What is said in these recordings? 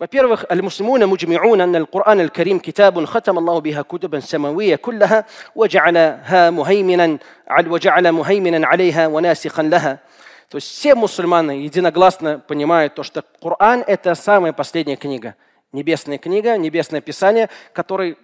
Во-первых, аль-муслимуна муджми'уна анна аль-Кур'ан аль-Карим китабун хатам Аллаху биха кутубан самавия куллаха ва джа'аляха мухайминан ва джа'аля мухайминан алейха ва насихан лаха. То есть все мусульманы единогласно понимают то, что Коран – это самая последняя книга. Небесная книга, небесное писание, который,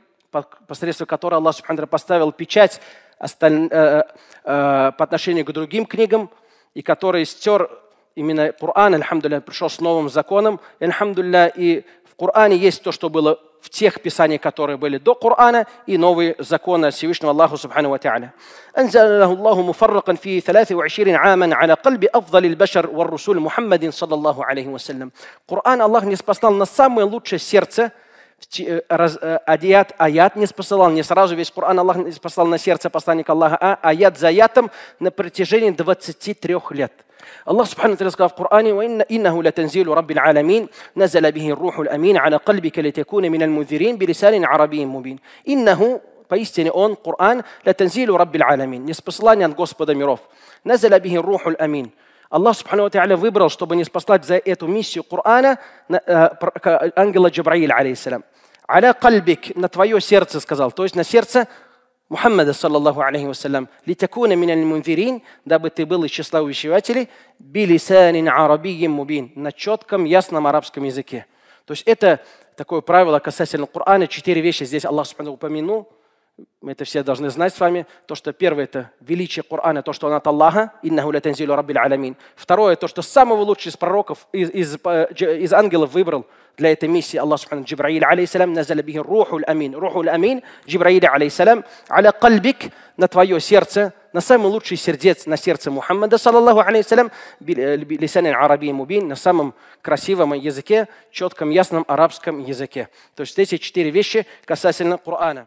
посредством которого Аллах Субхану поставил печать осталь... Э, э, э, по отношению к другим книгам, и который стер именно Коран, альхамдулля, пришел с новым законом, альхамдулля, и в Коране есть то, что было в тех писаниях, которые были до Корана, и новые законы Всевышнего Аллаха Субхану Ва Та'аля. أنزله الله مفرقا في 23 عاما على قلب أفضل البشر والرسول محمد صلى الله عليه وسلم. Коран Аллах не спасал на самое лучшее сердце – Э, э, аят, аят не спосылал, не сразу весь Коран Аллах не спосылал на сердце посланника Аллаха, а аят за аятом на протяжении 23 лет. Аллах سبحانه وتعالى قال في القرآن وإن إنه لتنزيل رب العالمين نزل به الروح الأمين على قلبك لتكون من المنذرين بلسان عربي مبين إنه поистине он, Коран, латензилю раббил аламин, не с посланием Господа миров. Назаля бихи рухуль амин. Аллах Субхану Тааля выбрал, чтобы не спаслать за эту миссию Корана э, ангела Джабраиля, алейсалям. «Аля кальбик» – на твое сердце сказал, то есть на сердце Мухаммада, саллаллаху алейхи вассалям, «Литакуна миналь мунфирин», дабы ты был из числа увещевателей, «билисанин арабием мубин» – на четком, ясном арабском языке. То есть это такое правило касательно Корана. Четыре вещи здесь Аллах Субхану упомянул – мы это все должны знать с вами, то, что первое – это величие Корана, то, что он от Аллаха, «Иннаху латензилю раббиль алямин». Второе – то, что самого лучшего из пророков, из, из, э, из ангелов выбрал для этой миссии Аллах Субхану Джибраил, алейсалям, «Назаля бихи руху амин». Руху амин, Джибраил, алейсалям, «Аля кальбик» на твое сердце, на самый лучший сердец, на сердце Мухаммада, саллаллаху алейсалям, э, лисанин арабии мубин, на самом красивом языке, четком, ясном арабском языке. То есть эти четыре вещи касательно Корана.